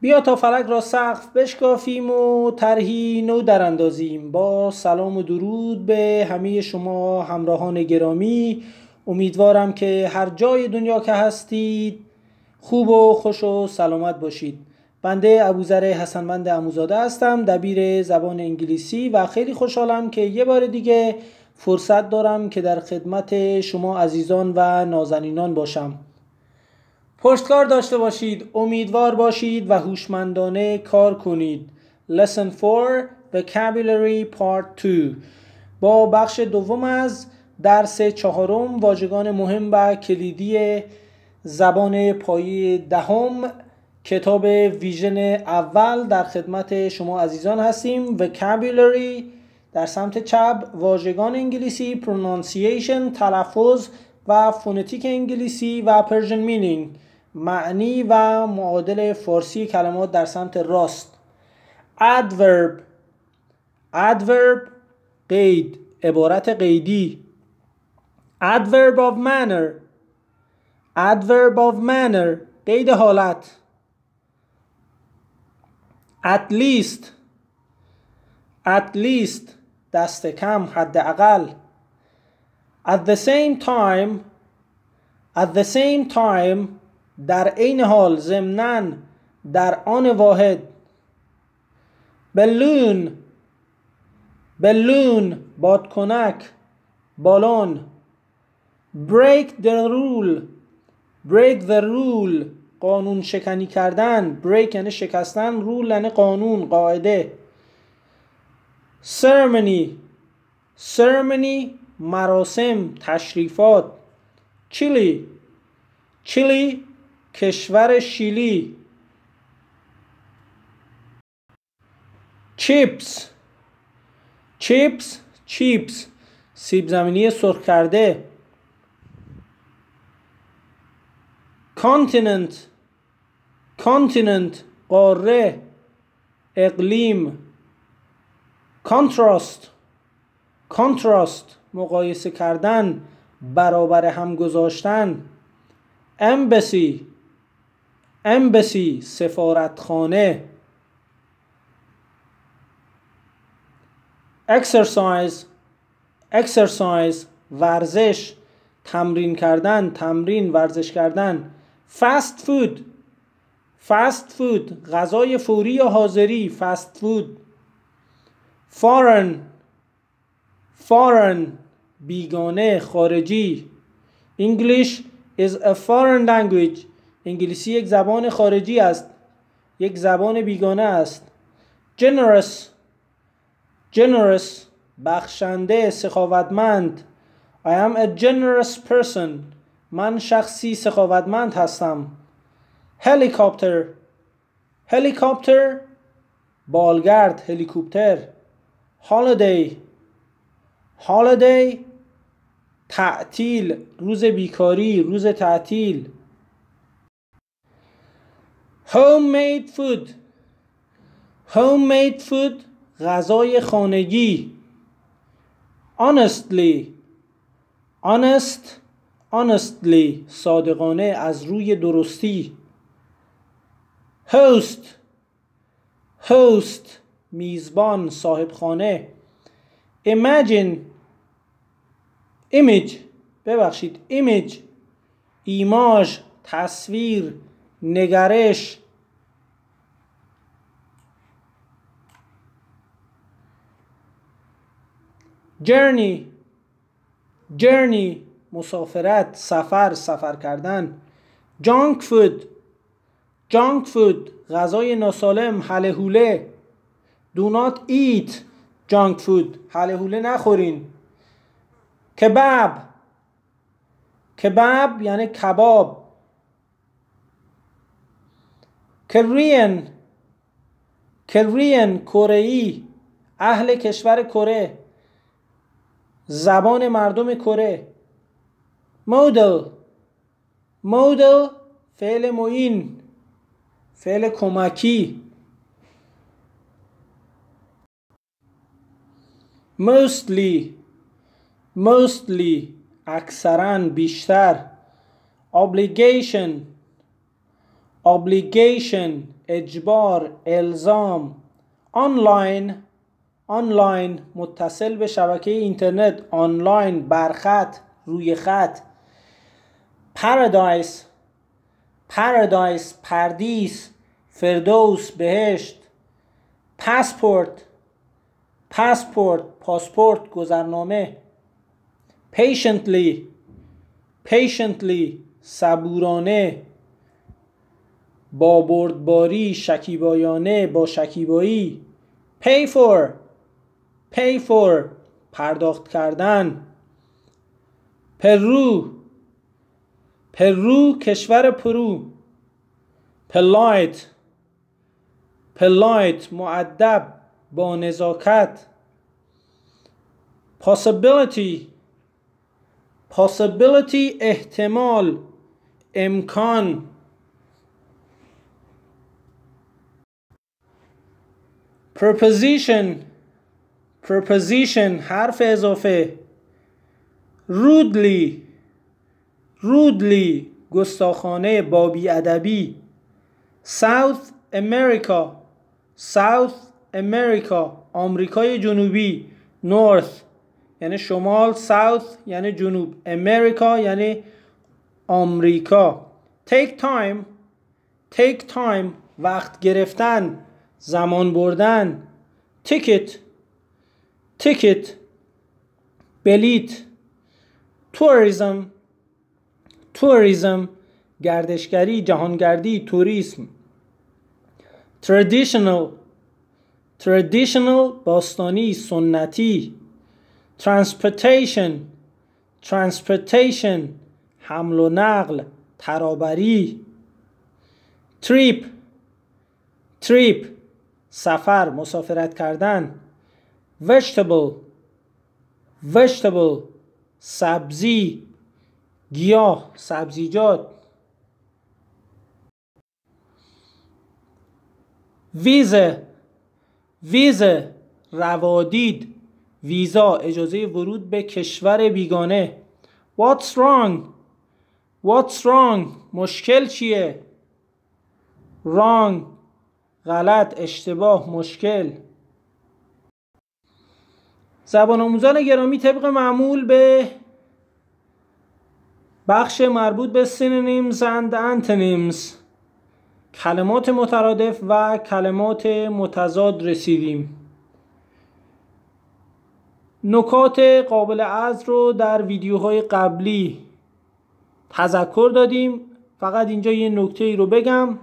بیا تا فلک را سقف بشکافیم و طرحی نو دراندازیم با سلام و درود به همه شما همراهان گرامی امیدوارم که هر جای دنیا که هستید خوب و خوش و سلامت باشید بنده ابوذر حسنمند اموزاده هستم دبیر زبان انگلیسی و خیلی خوشحالم که یه بار دیگه فرصت دارم که در خدمت شما عزیزان و نازنینان باشم پشتکار داشته باشید امیدوار باشید و هوشمندانه کار کنید Lesson 4 Vocabulary Part 2 با بخش دوم از درس چهارم واژگان مهم و کلیدی زبان پایی دهم کتاب ویژن اول در خدمت شما عزیزان هستیم Vocabulary در سمت چپ واژگان انگلیسی Pronunciation تلفظ و فونتیک انگلیسی و Persian Meaning معنی و معادل فارسی کلمات در سمت راست adverb adverb قید عبارت قیدی adverb of manner adverb of manner قید حالت at least at least دست کم حداقل at the same time at the same time در عین حال ضمنا در آن واحد بلون بلون بادکنک بالون break the rule break the rule قانون شکنی کردن break یعنی شکستن rule یعنی قانون قاعده ceremony ceremony مراسم تشریفات چیلی چیلی کشور شیلی چیپس چیپس چیپس سیب زمینی سرخ کرده کانتیننت کانتیننت قاره اقلیم کانتراست کانتراست مقایسه کردن برابر هم گذاشتن امبسی امبسی سفارتخانه اکسرسایز اکسرسایز ورزش تمرین کردن تمرین ورزش کردن فست فود فست فود غذای فوری و حاضری فست فود فارن فارن بیگانه خارجی انگلیش is a foreign language انگلیسی یک زبان خارجی است یک زبان بیگانه است generous generous بخشنده سخاوتمند I am a generous person من شخصی سخاوتمند هستم هلیکوپتر هلیکوپتر بالگرد هلیکوپتر هالیدی هالیدی تعطیل روز بیکاری روز تعطیل homemade food homemade food غذای خانگی honestly honest honestly صادقانه از روی درستی host host میزبان خانه، imagine image ببخشید image ایماژ تصویر نگرش جرنی جرنی مسافرت سفر سفر کردن جانک فود جانک فود غذای ناسالم حله هوله دونات ایت جانک فود حله هوله نخورین کباب کباب یعنی کباب کرین کرین کره اهل کشور کره زبان مردم کره مودل مودل فعل موین فعل کمکی mostly mostly اکثرا بیشتر obligation obligation اجبار الزام آنلاین آنلاین متصل به شبکه اینترنت آنلاین برخط روی خط پارادایس پارادایس پردیس فردوس بهشت پاسپورت پاسپورت پاسپورت گذرنامه patiently patiently صبورانه با بردباری شکیبایانه با شکیبایی پی فور پی فور پرداخت کردن پرو پرو کشور پرو پلایت پلایت معدب با نزاکت possibility possibility احتمال امکان preposition preposition حرف اضافه rudely rudely گستاخانه بابی ادبی South America South America آمریکای جنوبی North یعنی شمال South یعنی جنوب America یعنی آمریکا Take time Take time وقت گرفتن زمان بردن تیکت تیکت بلیت توریزم توریزم گردشگری جهانگردی توریسم تردیشنل تردیشنل باستانی سنتی ترانسپورتیشن ترانسپورتیشن حمل و نقل ترابری تریپ تریپ سفر مسافرت کردن vegetable vegetable سبزی گیاه سبزیجات ویزه ویزه روادید ویزا اجازه ورود به کشور بیگانه What's wrong? What's wrong? مشکل چیه؟ Wrong غلط اشتباه مشکل زبان آموزان گرامی طبق معمول به بخش مربوط به سینونیمز اند انتونیمز کلمات مترادف و کلمات متضاد رسیدیم نکات قابل از رو در ویدیوهای قبلی تذکر دادیم فقط اینجا یه نکته ای رو بگم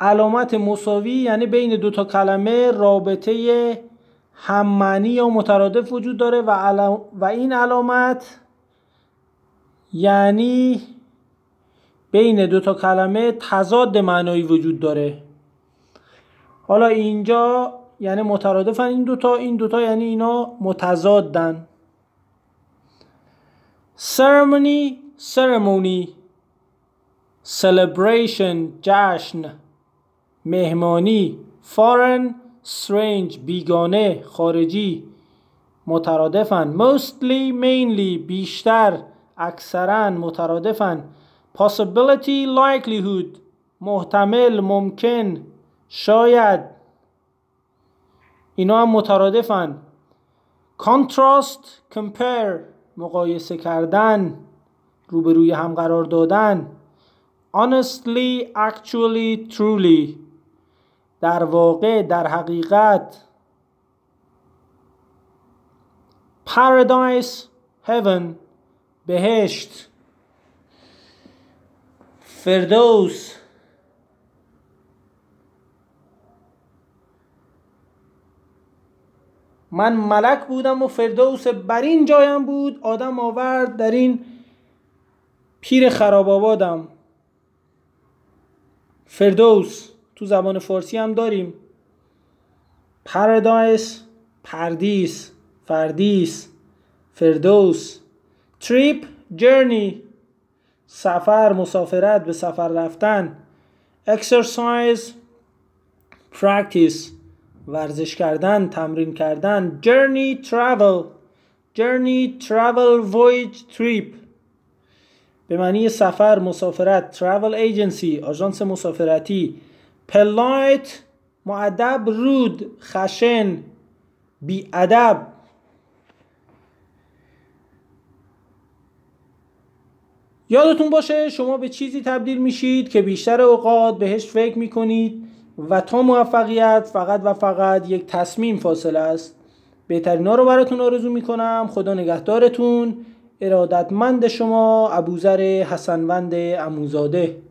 علامت مساوی یعنی بین دو تا کلمه رابطه هممعنی یا مترادف وجود داره و, علام و این علامت یعنی بین دو تا کلمه تضاد معنایی وجود داره حالا اینجا یعنی مترادفن این دوتا این دوتا یعنی اینا متضادن ceremony سرمونی celebration جشن مهمانی foreign strange بیگانه خارجی مترادفن mostly mainly بیشتر اکثرا مترادفن possibility likelihood محتمل ممکن شاید اینا هم مترادفن contrast compare مقایسه کردن روبروی هم قرار دادن honestly actually truly در واقع در حقیقت پارادایس Heaven بهشت فردوس من ملک بودم و فردوس بر این جایم بود آدم آورد در این پیر خراب آبادم فردوس تو زبان فارسی هم داریم پردایس پردیس فردیس فردوس تریپ جرنی سفر مسافرت به سفر رفتن اکسرسایز پرکتیس ورزش کردن تمرین کردن جرنی ترافل جرنی ترافل وویج تریپ به معنی سفر مسافرت ترافل ایجنسی آژانس مسافرتی پلایت معدب رود خشن بیادب یادتون باشه شما به چیزی تبدیل میشید که بیشتر اوقات بهش فکر میکنید و تا موفقیت فقط و فقط یک تصمیم فاصل است بهترین ها رو براتون آرزو میکنم خدا نگهدارتون ارادتمند شما ابوذر حسنوند اموزاده